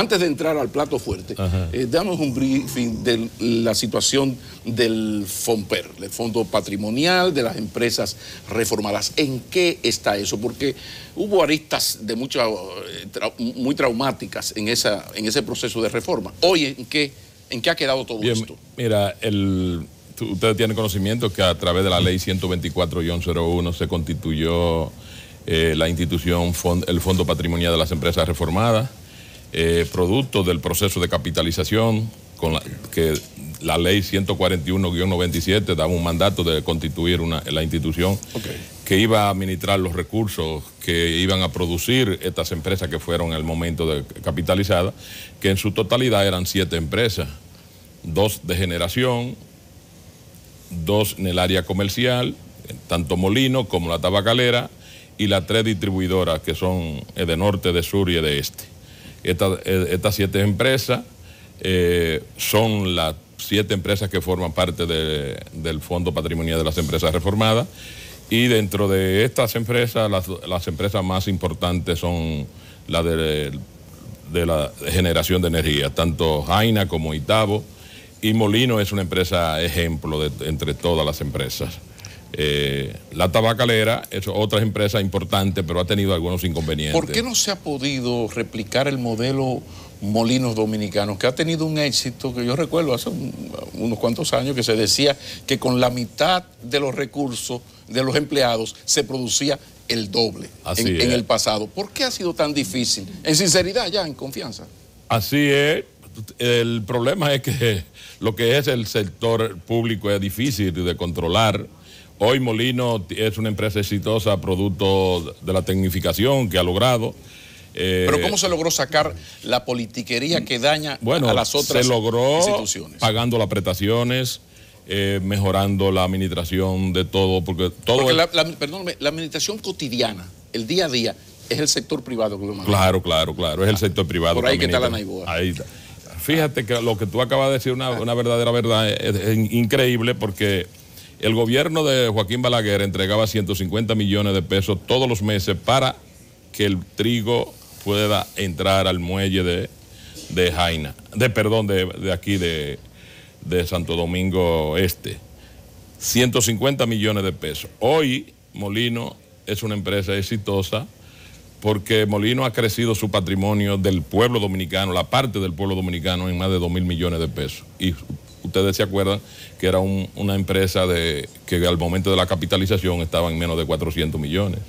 Antes de entrar al plato fuerte, eh, damos un briefing de la situación del FOMPER, del Fondo Patrimonial, de las empresas reformadas. ¿En qué está eso? Porque hubo aristas de mucha, eh, muy traumáticas en, esa, en ese proceso de reforma. Hoy, ¿en qué, en qué ha quedado todo esto? Mira, el, ustedes tienen conocimiento que a través de la ley 124-01 se constituyó eh, la institución, el Fondo Patrimonial de las Empresas Reformadas eh, producto del proceso de capitalización, con la, que la ley 141-97 daba un mandato de constituir la institución que iba a administrar los recursos que iban a producir estas empresas que fueron en el momento de capitalizadas, que en su totalidad eran siete empresas, dos de generación, dos en el área comercial, tanto Molino como la Tabacalera, y las tres distribuidoras que son eh, de norte, de sur y de este. E, estas siete empresas eh, son las siete empresas que forman parte del Fondo Patrimonial de las Empresas Reformadas. Y dentro de estas empresas, las, empresas más importantes son las de, la generación de energía, tanto Jaina como Itabo. Y Molino es una empresa ejemplo entre todas las empresas. Eh, la tabacalera es otra empresa importante, pero ha tenido algunos inconvenientes. ¿Por qué no se ha podido replicar el modelo Molinos Dominicanos, que ha tenido un éxito que yo recuerdo hace unos cuantos años que se decía que con la mitad de los recursos de los empleados se producía el doble en el pasado? ¿Por qué ha sido tan difícil? En sinceridad, ya, en confianza. Así es, el problema es que lo que es el sector público es difícil de controlar Hoy Molino es una empresa exitosa, producto de la tecnificación que ha logrado. Eh, Pero ¿cómo se logró sacar la politiquería que daña a las otras se logró Pagando las prestaciones, eh, mejorando la administración de todo, porque todo. la, la administración cotidiana, el día a día, es el sector privado que lo maneja. Claro, claro, claro, es el sector privado. Por ahí que, está la Ahí Fíjate que lo que tú acabas de decir, una, verdadera verdad, es increíble porque el gobierno de Joaquín Balaguer entregaba 150 millones de pesos todos los meses para que el trigo pueda entrar al muelle de, Jaina, de perdón, de, aquí de, Santo Domingo Este. 150 millones de pesos. Hoy Molino es una empresa exitosa porque Molino ha crecido su patrimonio del pueblo dominicano, la parte del pueblo dominicano, en más de 2 mil millones de pesos ustedes se acuerdan que era una empresa de, que al momento de la capitalización estaba en menos de 400 millones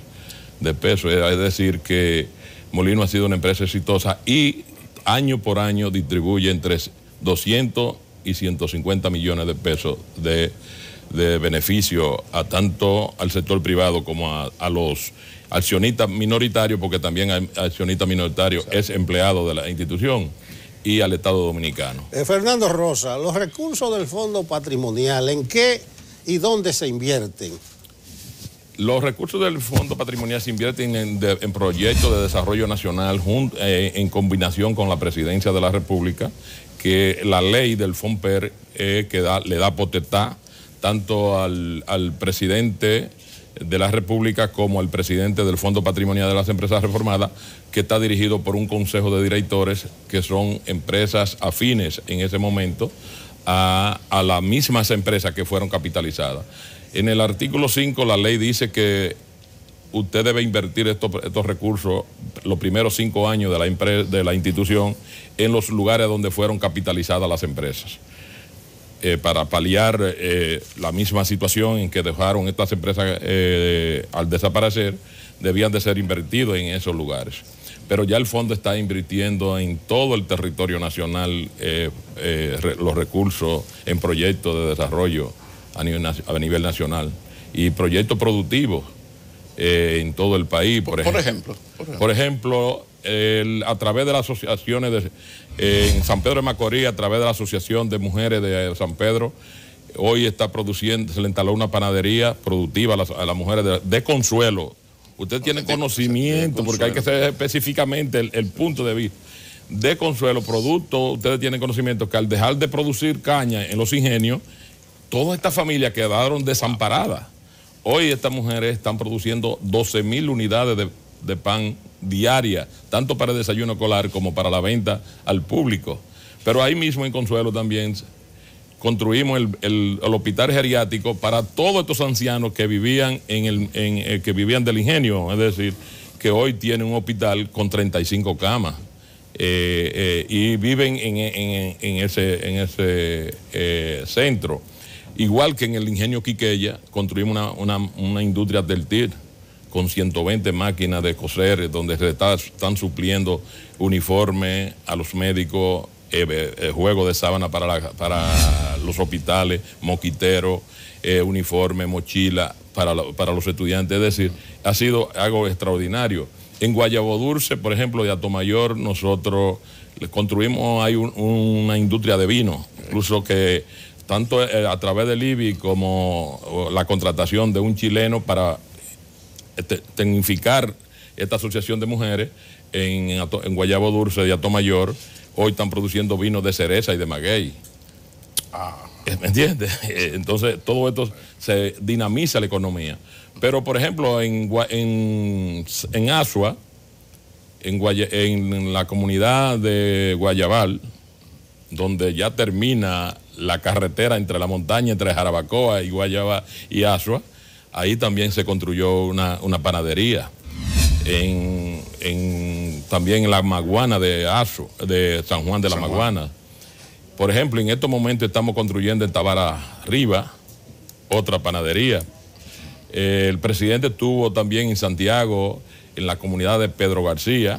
de pesos. Es decir, que Molino ha sido una empresa exitosa y año por año distribuye entre 200 y 150 millones de pesos de, beneficio a tanto al sector privado como a, los accionistas minoritarios, porque también hay accionista minoritario es empleado de la institución y al Estado Dominicano. Eh, Fernando Rosa, los recursos del Fondo Patrimonial, ¿en qué y dónde se invierten? Los recursos del Fondo Patrimonial se invierten en, proyectos de desarrollo nacional eh, en combinación con la Presidencia de la República, que la ley del FONPER eh, le da potestad tanto al presidente de la República como el presidente del Fondo Patrimonial de las Empresas Reformadas, que está dirigido por un consejo de directores que son empresas afines en ese momento a, las mismas empresas que fueron capitalizadas. En el artículo 5 la ley dice que usted debe invertir estos, recursos los primeros cinco años de la, de la institución en los lugares donde fueron capitalizadas las empresas. Eh, para paliar eh, la misma situación en que dejaron estas empresas eh, al desaparecer, debían de ser invertidos en esos lugares. Pero ya el fondo está invirtiendo en todo el territorio nacional los recursos en proyectos de desarrollo a nivel, a nivel nacional y proyectos productivos en todo el país. por ejemplo. Por ejemplo a través de las asociaciones eh, en San Pedro de Macorís, a través de la Asociación de Mujeres de San Pedro, hoy está produciendo, se le instaló una panadería productiva a las, mujeres de, consuelo. Usted tiene conocimiento, porque hay que ser específicamente el, punto de vista de consuelo, producto, ustedes tienen conocimiento que al dejar de producir caña en los ingenios, todas estas familias quedaron desamparadas. Hoy estas mujeres están produciendo 12 mil unidades de de pan diaria, tanto para el desayuno escolar como para la venta al público. Pero ahí mismo en Consuelo también construimos el, hospital geriático para todos estos ancianos que vivían, en el, eh, que vivían del ingenio, es decir, que hoy tiene un hospital con 35 camas. Eh, eh, y viven en, ese, en ese centro. Igual que en el ingenio Quiqueya, construimos una, una, una industria del TIR con 120 máquinas de coser, donde se están supliendo uniformes a los médicos, eh, eh, ...juegos juego de sábana para, los hospitales, moquiteros, eh, uniforme, mochila para, los estudiantes. Es decir, ha sido algo extraordinario. En Guayabo Dulce, por ejemplo, de Atomayor, nosotros construimos hay una industria de vino, incluso que tanto a través del IBI como la contratación de un chileno para este, tecnificar esta asociación de mujeres en, Guayabo Dulce de Mayor, Hoy están produciendo vino de cereza y de maguey. Ah. ¿Me eh, Entonces, todo esto se dinamiza la economía. Pero, por ejemplo, en, en, en Asua, en, en, la comunidad de Guayabal, donde ya termina la carretera entre la montaña, entre Jarabacoa y Guayaba y Asua, Ahí también se construyó una, panadería. En, también en la Maguana de Azu, de San Juan de la Maguana. Por ejemplo, en estos momentos estamos construyendo en Tabara Riva, otra panadería. El presidente estuvo también en Santiago, en la comunidad de Pedro García,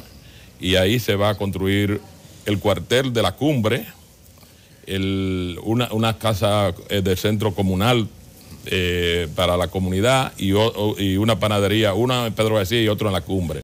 y ahí se va a construir el cuartel de la cumbre, una, una casa eh, del centro comunal eh, para la comunidad y, y, una panadería, una en Pedro García y otro en la cumbre.